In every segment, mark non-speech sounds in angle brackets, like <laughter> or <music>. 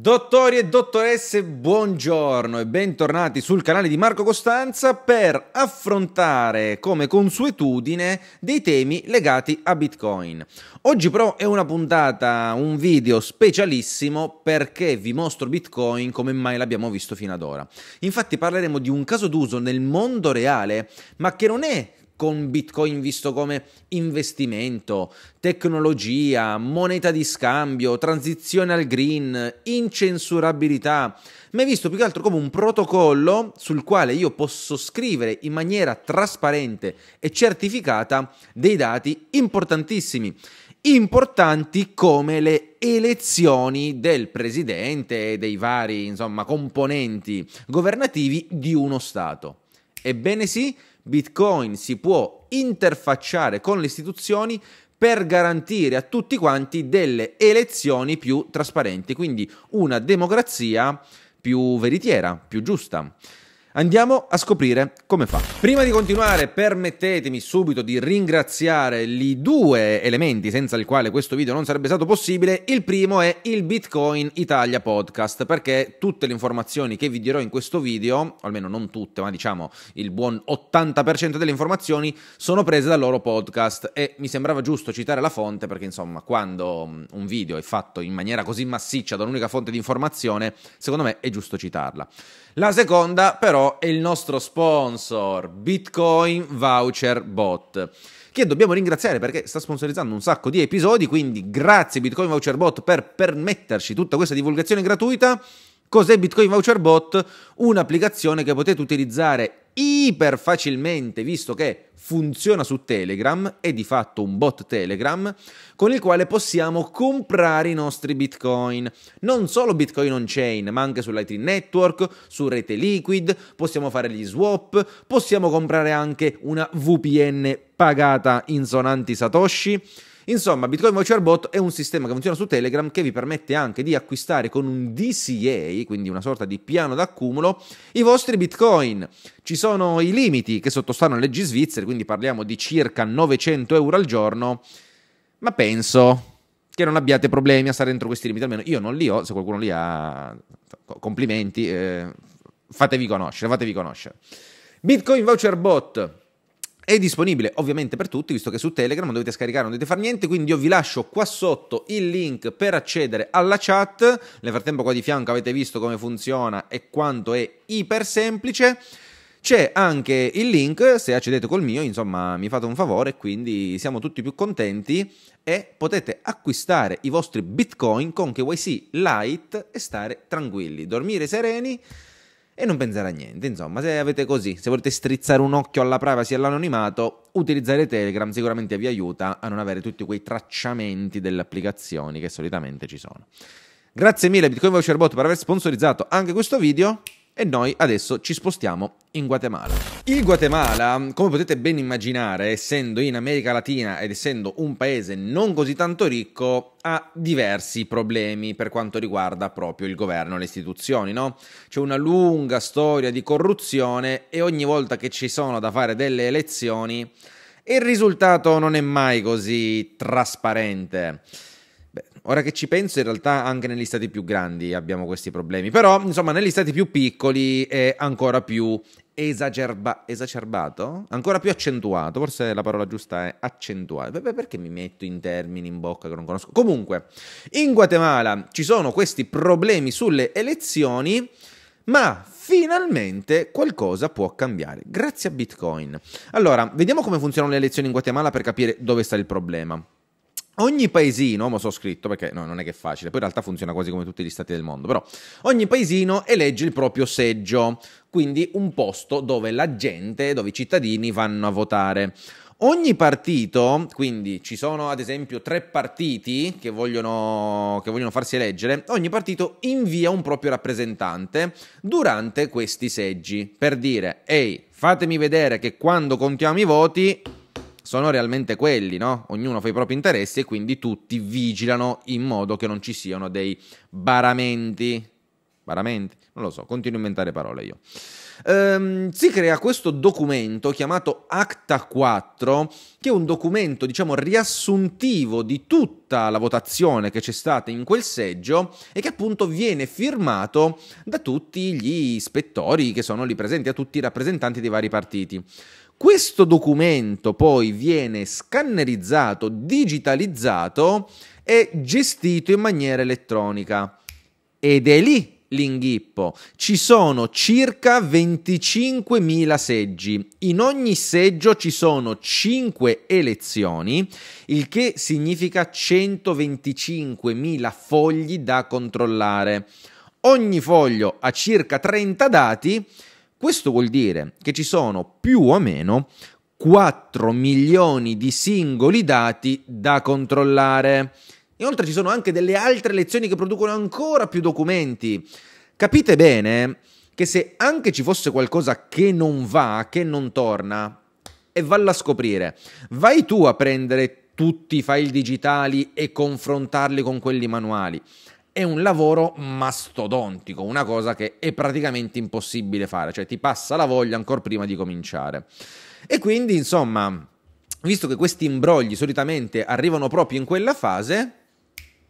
Dottori e dottoresse, buongiorno e bentornati sul canale di Marco Costanza per affrontare come consuetudine dei temi legati a Bitcoin. Oggi però è una puntata, un video specialissimo perché vi mostro Bitcoin come mai l'abbiamo visto fino ad ora. Infatti parleremo di un caso d'uso nel mondo reale, ma che non è con Bitcoin visto come investimento, tecnologia, moneta di scambio, transizione al green, incensurabilità, ma è visto più che altro come un protocollo sul quale io posso scrivere in maniera trasparente e certificata dei dati importantissimi importanti come le elezioni del presidente e dei vari insomma, componenti governativi di uno Stato. Ebbene sì, Bitcoin si può interfacciare con le istituzioni per garantire a tutti quanti delle elezioni più trasparenti, quindi una democrazia più veritiera, più giusta. Andiamo a scoprire come fa. Prima di continuare, permettetemi subito di ringraziare i due elementi senza il quale questo video non sarebbe stato possibile. Il primo è il Bitcoin Italia Podcast, perché tutte le informazioni che vi dirò in questo video, almeno non tutte, ma diciamo il buon 80% delle informazioni, sono prese dal loro podcast e mi sembrava giusto citare la fonte perché insomma, quando un video è fatto in maniera così massiccia da un'unica fonte di informazione, secondo me è giusto citarla. La seconda però è il nostro sponsor, Bitcoin Voucher Bot che dobbiamo ringraziare perché sta sponsorizzando un sacco di episodi, quindi grazie Bitcoin Voucher Bot per permetterci tutta questa divulgazione gratuita. Cos'è Bitcoin Voucher Bot? Un'applicazione che potete utilizzare iper facilmente visto che funziona su Telegram, è di fatto un bot Telegram con il quale possiamo comprare i nostri Bitcoin. Non solo Bitcoin on chain, ma anche su Lightning Network, su Rete Liquid, possiamo fare gli swap, possiamo comprare anche una VPN pagata in sonanti Satoshi Insomma, Bitcoin Voucher Bot è un sistema che funziona su Telegram che vi permette anche di acquistare con un DCA, quindi una sorta di piano d'accumulo, i vostri Bitcoin. Ci sono i limiti che sottostanno alle leggi svizzere, quindi parliamo di circa 900 euro al giorno, ma penso che non abbiate problemi a stare dentro questi limiti, almeno io non li ho, se qualcuno li ha, complimenti, eh, fatevi conoscere, fatevi conoscere. Bitcoin Voucher Bot è disponibile ovviamente per tutti, visto che su Telegram non dovete scaricare, non dovete fare niente, quindi io vi lascio qua sotto il link per accedere alla chat. Nel frattempo qua di fianco avete visto come funziona e quanto è iper semplice. C'è anche il link, se accedete col mio, insomma, mi fate un favore, quindi siamo tutti più contenti e potete acquistare i vostri Bitcoin con KYC Lite e stare tranquilli, dormire sereni e non pensare a niente. Insomma, se avete così, se volete strizzare un occhio alla privacy e all'anonimato, utilizzare Telegram sicuramente vi aiuta a non avere tutti quei tracciamenti delle applicazioni che solitamente ci sono. Grazie mille Bitcoin Voucher Bot per aver sponsorizzato anche questo video e noi adesso ci spostiamo in Guatemala. Il Guatemala, come potete ben immaginare, essendo in America Latina ed essendo un paese non così tanto ricco, ha diversi problemi per quanto riguarda proprio il governo e le istituzioni, no? C'è una lunga storia di corruzione e ogni volta che ci sono da fare delle elezioni il risultato non è mai così trasparente. Ora che ci penso, in realtà anche negli stati più grandi abbiamo questi problemi, però insomma negli stati più piccoli è ancora più esagerba- esacerbato, ancora più accentuato, forse la parola giusta è accentuato. Beh, perché mi metto in termini in bocca che non conosco? Comunque, in Guatemala ci sono questi problemi sulle elezioni, ma finalmente qualcosa può cambiare, grazie a Bitcoin. Allora, vediamo come funzionano le elezioni in Guatemala per capire dove sta il problema. Ogni paesino, mo so scritto perché no, non è che è facile, poi in realtà funziona quasi come tutti gli stati del mondo, però ogni paesino elegge il proprio seggio, quindi un posto dove la gente, dove i cittadini vanno a votare. Ogni partito, quindi ci sono ad esempio tre partiti che vogliono, che vogliono farsi eleggere, ogni partito invia un proprio rappresentante durante questi seggi per dire, ehi, fatemi vedere che quando contiamo i voti sono realmente quelli, no? Ognuno fa i propri interessi e quindi tutti vigilano in modo che non ci siano dei baramenti. Baramenti? Non lo so, continuo a inventare parole io. Ehm, si crea questo documento chiamato Acta 4, che è un documento, diciamo, riassuntivo di tutta la votazione che c'è stata in quel seggio e che appunto viene firmato da tutti gli ispettori che sono lì presenti, a tutti i rappresentanti dei vari partiti. Questo documento poi viene scannerizzato, digitalizzato e gestito in maniera elettronica. Ed è lì l'inghippo. Ci sono circa 25.000 seggi. In ogni seggio ci sono 5 elezioni, il che significa 125.000 fogli da controllare. Ogni foglio ha circa 30 dati questo vuol dire che ci sono più o meno 4 milioni di singoli dati da controllare. Inoltre ci sono anche delle altre lezioni che producono ancora più documenti. Capite bene che se anche ci fosse qualcosa che non va, che non torna, e valla a scoprire, vai tu a prendere tutti i file digitali e confrontarli con quelli manuali è un lavoro mastodontico, una cosa che è praticamente impossibile fare, cioè ti passa la voglia ancora prima di cominciare. E quindi, insomma, visto che questi imbrogli solitamente arrivano proprio in quella fase,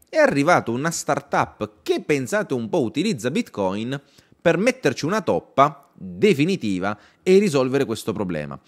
è arrivata una startup che pensate un po' utilizza Bitcoin per metterci una toppa definitiva e risolvere questo problema.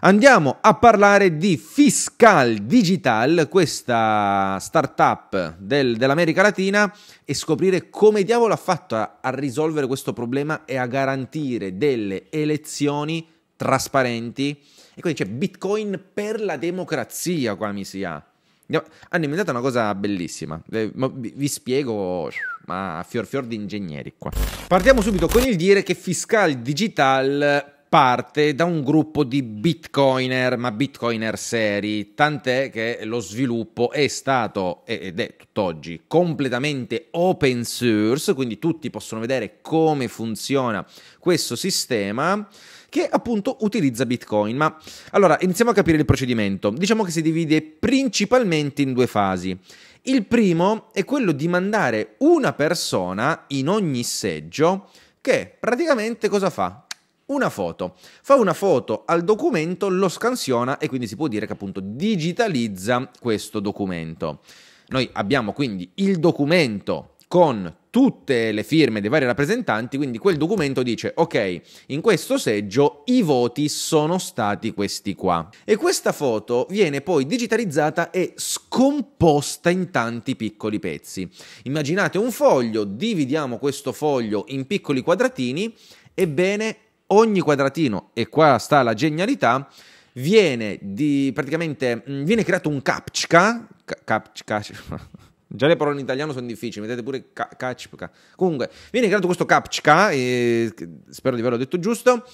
Andiamo a parlare di Fiscal Digital, questa startup del, dell'America Latina, e scoprire come diavolo ha fatto a, a risolvere questo problema e a garantire delle elezioni trasparenti. E quindi c'è Bitcoin per la democrazia qua mi si ha. Hanno inventato una cosa bellissima, eh, vi spiego, ma fior fior di ingegneri qua. Partiamo subito con il dire che Fiscal Digital parte da un gruppo di bitcoiner, ma bitcoiner seri, tant'è che lo sviluppo è stato ed è tutt'oggi completamente open source, quindi tutti possono vedere come funziona questo sistema che appunto utilizza Bitcoin. Ma allora iniziamo a capire il procedimento. Diciamo che si divide principalmente in due fasi. Il primo è quello di mandare una persona in ogni seggio che praticamente cosa fa? una foto. Fa una foto al documento, lo scansiona e quindi si può dire che appunto digitalizza questo documento. Noi abbiamo quindi il documento con tutte le firme dei vari rappresentanti, quindi quel documento dice ok, in questo seggio i voti sono stati questi qua. E questa foto viene poi digitalizzata e scomposta in tanti piccoli pezzi. Immaginate un foglio, dividiamo questo foglio in piccoli quadratini, ebbene ogni quadratino, e qua sta la genialità, viene di praticamente mm, viene creato un capchka, capchka <laughs> Già le parole in italiano sono difficili, mettete pure capchka. Comunque, viene creato questo capchka, e spero di averlo detto giusto,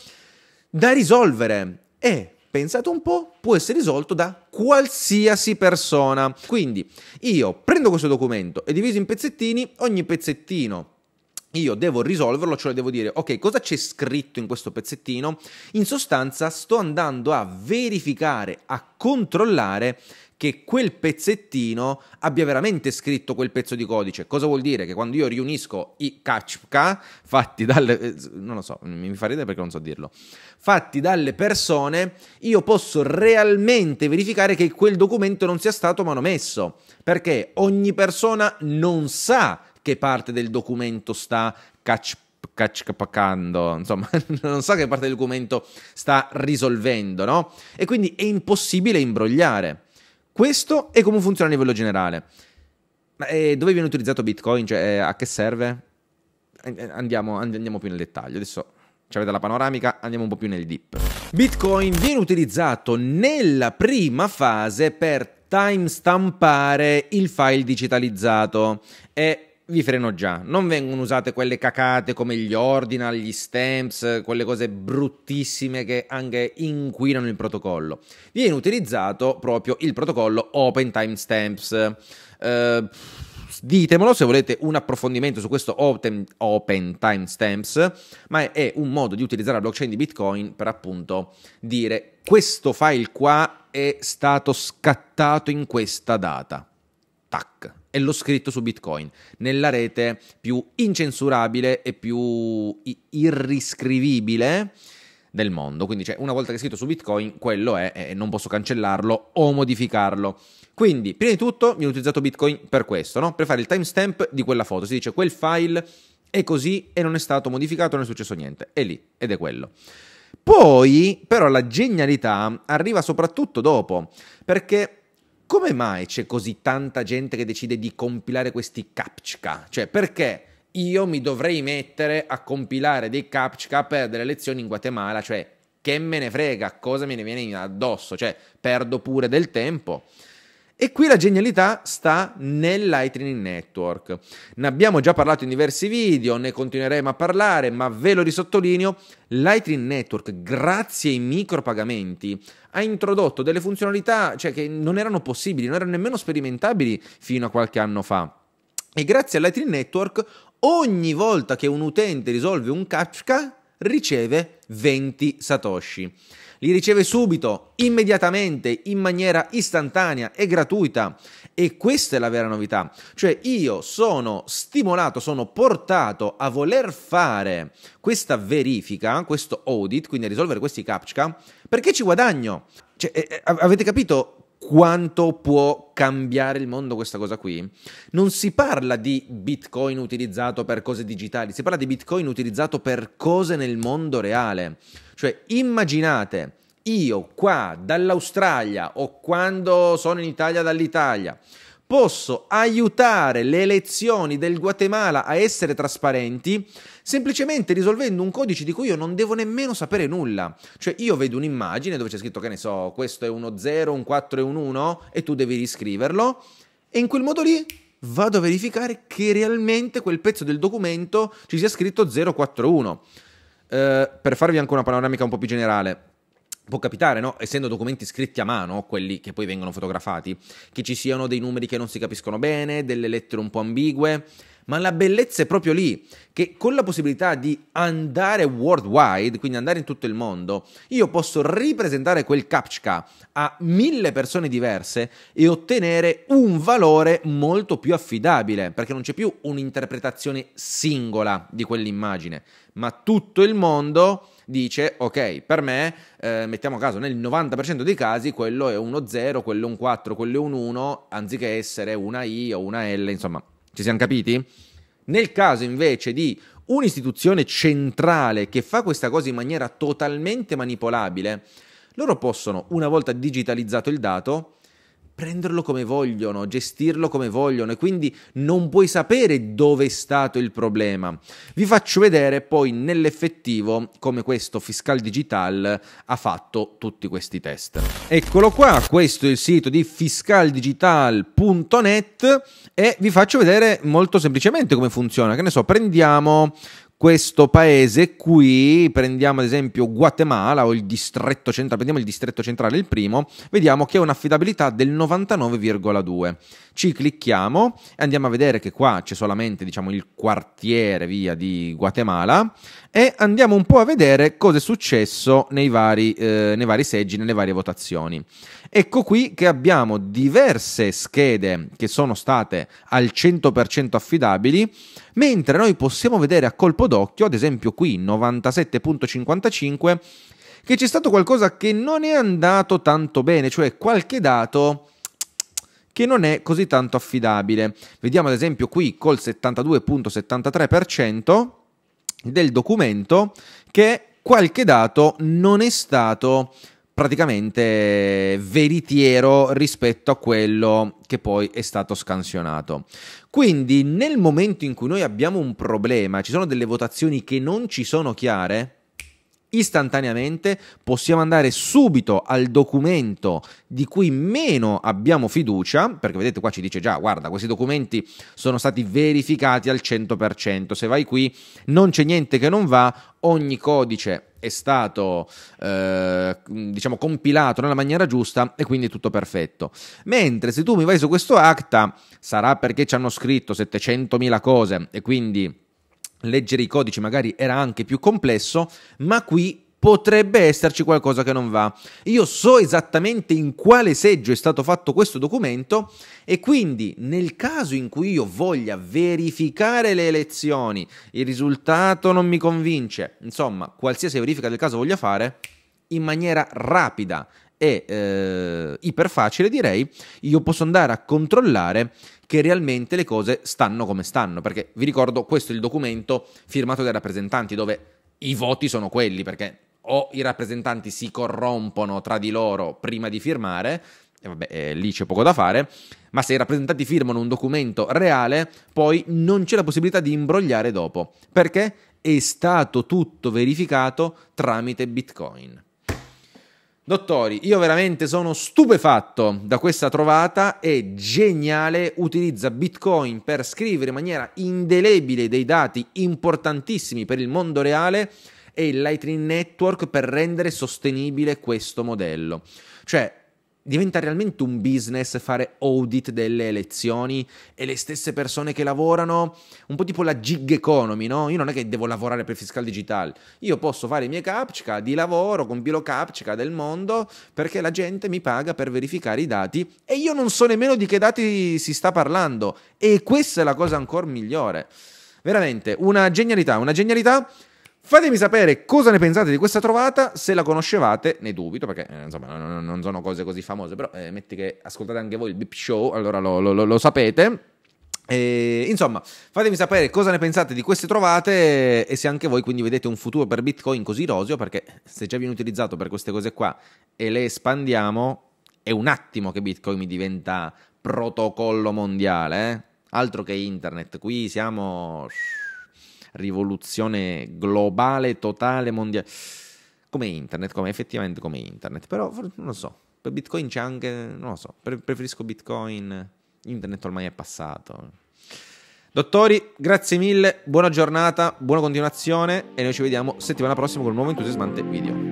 da risolvere. E pensate un po', può essere risolto da qualsiasi persona. Quindi io prendo questo documento e diviso in pezzettini, ogni pezzettino io devo risolverlo, cioè devo dire, ok, cosa c'è scritto in questo pezzettino? In sostanza sto andando a verificare, a controllare che quel pezzettino abbia veramente scritto quel pezzo di codice. Cosa vuol dire? Che quando io riunisco i kachka fatti dalle... Eh, non lo so, mi fa ridere perché non so dirlo. Fatti dalle persone, io posso realmente verificare che quel documento non sia stato manomesso. Perché ogni persona non sa che parte del documento sta catch cacciapacando, insomma, <laughs> non so che parte del documento sta risolvendo, no? E quindi è impossibile imbrogliare. Questo è come funziona a livello generale. Ma eh, dove viene utilizzato Bitcoin? Cioè, eh, a che serve? Eh, andiamo, andiamo più nel dettaglio. Adesso ci avete la panoramica, andiamo un po' più nel deep. Bitcoin viene utilizzato nella prima fase per timestampare il file digitalizzato e vi freno già. Non vengono usate quelle cacate come gli ordinal, gli stamps, quelle cose bruttissime che anche inquinano il protocollo. Viene utilizzato proprio il protocollo Open Time Stamps. Eh, ditemelo se volete un approfondimento su questo open, open timestamps, ma è, è un modo di utilizzare la blockchain di Bitcoin per appunto dire questo file qua è stato scattato in questa data. Tac, e l'ho scritto su Bitcoin, nella rete più incensurabile e più irriscrivibile del mondo. Quindi, cioè, una volta che è scritto su Bitcoin, quello è e non posso cancellarlo o modificarlo. Quindi, prima di tutto, viene utilizzato Bitcoin per questo, no? per fare il timestamp di quella foto. Si dice quel file è così e non è stato modificato, non è successo niente. È lì ed è quello. Poi, però, la genialità arriva soprattutto dopo, perché come mai c'è così tanta gente che decide di compilare questi CAPTCHA? Cioè, perché io mi dovrei mettere a compilare dei CAPTCHA per delle lezioni in Guatemala? Cioè, che me ne frega, cosa me ne viene addosso? Cioè, perdo pure del tempo. E qui la genialità sta nel Lightning Network. Ne abbiamo già parlato in diversi video, ne continueremo a parlare, ma ve lo risottolineo, Lightning Network, grazie ai micropagamenti, ha introdotto delle funzionalità cioè, che non erano possibili, non erano nemmeno sperimentabili fino a qualche anno fa. E grazie al Lightning Network, ogni volta che un utente risolve un Kafka, riceve 20 Satoshi li riceve subito, immediatamente, in maniera istantanea e gratuita. E questa è la vera novità. Cioè io sono stimolato, sono portato a voler fare questa verifica, questo audit, quindi a risolvere questi CAPCHA, perché ci guadagno. Cioè, eh, eh, avete capito quanto può cambiare il mondo questa cosa qui? Non si parla di bitcoin utilizzato per cose digitali, si parla di bitcoin utilizzato per cose nel mondo reale. Cioè, immaginate io qua dall'Australia o quando sono in Italia dall'Italia posso aiutare le elezioni del Guatemala a essere trasparenti semplicemente risolvendo un codice di cui io non devo nemmeno sapere nulla. Cioè io vedo un'immagine dove c'è scritto che ne so, questo è uno 0, un 4 e un 1 e tu devi riscriverlo e in quel modo lì vado a verificare che realmente quel pezzo del documento ci sia scritto 041. Eh, per farvi anche una panoramica un po' più generale, Può capitare, no? essendo documenti scritti a mano, quelli che poi vengono fotografati, che ci siano dei numeri che non si capiscono bene, delle lettere un po' ambigue ma la bellezza è proprio lì, che con la possibilità di andare worldwide, quindi andare in tutto il mondo, io posso ripresentare quel Kapchka a mille persone diverse e ottenere un valore molto più affidabile, perché non c'è più un'interpretazione singola di quell'immagine, ma tutto il mondo dice ok per me eh, mettiamo a caso nel 90% dei casi quello è uno 0 quello è un 4 quello è un 1 anziché essere una i o una l insomma ci siamo capiti? Nel caso invece di un'istituzione centrale che fa questa cosa in maniera totalmente manipolabile, loro possono, una volta digitalizzato il dato, prenderlo come vogliono, gestirlo come vogliono e quindi non puoi sapere dove è stato il problema. Vi faccio vedere poi nell'effettivo come questo fiscal digital ha fatto tutti questi test. Eccolo qua, questo è il sito di fiscaldigital.net e vi faccio vedere molto semplicemente come funziona. Che ne so, prendiamo questo paese qui, prendiamo ad esempio Guatemala o il distretto centrale, prendiamo il distretto centrale il primo, vediamo che ha un'affidabilità del 99,2. Ci clicchiamo e andiamo a vedere che qua c'è solamente diciamo, il quartiere via di Guatemala e andiamo un po' a vedere cosa è successo nei vari, eh, nei vari seggi, nelle varie votazioni. Ecco qui che abbiamo diverse schede che sono state al 100% affidabili, mentre noi possiamo vedere a colpo d'occhio, ad esempio qui 97.55, che c'è stato qualcosa che non è andato tanto bene, cioè qualche dato che non è così tanto affidabile. Vediamo ad esempio qui col 72.73% del documento che qualche dato non è stato affidabile praticamente veritiero rispetto a quello che poi è stato scansionato. Quindi nel momento in cui noi abbiamo un problema, ci sono delle votazioni che non ci sono chiare, istantaneamente, possiamo andare subito al documento di cui meno abbiamo fiducia, perché vedete qua ci dice già, guarda, questi documenti sono stati verificati al 100%, se vai qui non c'è niente che non va, ogni codice è stato eh, diciamo compilato nella maniera giusta e quindi è tutto perfetto. Mentre se tu mi vai su questo acta sarà perché ci hanno scritto 700.000 cose e quindi leggere i codici magari era anche più complesso, ma qui potrebbe esserci qualcosa che non va. Io so esattamente in quale seggio è stato fatto questo documento e quindi nel caso in cui io voglia verificare le elezioni, il risultato non mi convince, insomma, qualsiasi verifica del caso voglia fare, in maniera rapida e eh, iperfacile direi, io posso andare a controllare che realmente le cose stanno come stanno, perché vi ricordo questo è il documento firmato dai rappresentanti dove i voti sono quelli, perché o i rappresentanti si corrompono tra di loro prima di firmare, e vabbè, eh, lì c'è poco da fare, ma se i rappresentanti firmano un documento reale, poi non c'è la possibilità di imbrogliare dopo, perché è stato tutto verificato tramite Bitcoin. Dottori, io veramente sono stupefatto da questa trovata, è geniale, utilizza Bitcoin per scrivere in maniera indelebile dei dati importantissimi per il mondo reale e il Lightning Network per rendere sostenibile questo modello. Cioè, diventa realmente un business fare audit delle elezioni e le stesse persone che lavorano, un po' tipo la gig economy, no? Io non è che devo lavorare per fiscal digital, io posso fare i miei captcha di lavoro, compilo captcha del mondo perché la gente mi paga per verificare i dati e io non so nemmeno di che dati si sta parlando e questa è la cosa ancora migliore. Veramente, una genialità, una genialità Fatemi sapere cosa ne pensate di questa trovata, se la conoscevate, ne dubito perché eh, insomma non, non, sono cose così famose, però eh, metti che ascoltate anche voi il Bip Show, allora lo, lo, lo, lo sapete. E, insomma, fatemi sapere cosa ne pensate di queste trovate e se anche voi quindi vedete un futuro per Bitcoin così roseo, perché se già viene utilizzato per queste cose qua e le espandiamo, è un attimo che Bitcoin diventa protocollo mondiale, eh? altro che internet, qui siamo rivoluzione globale, totale, mondiale, come internet, come effettivamente come internet, però non lo so, per Bitcoin c'è anche, non lo so, preferisco Bitcoin, internet ormai è passato. Dottori, grazie mille, buona giornata, buona continuazione e noi ci vediamo settimana prossima con un nuovo entusiasmante video.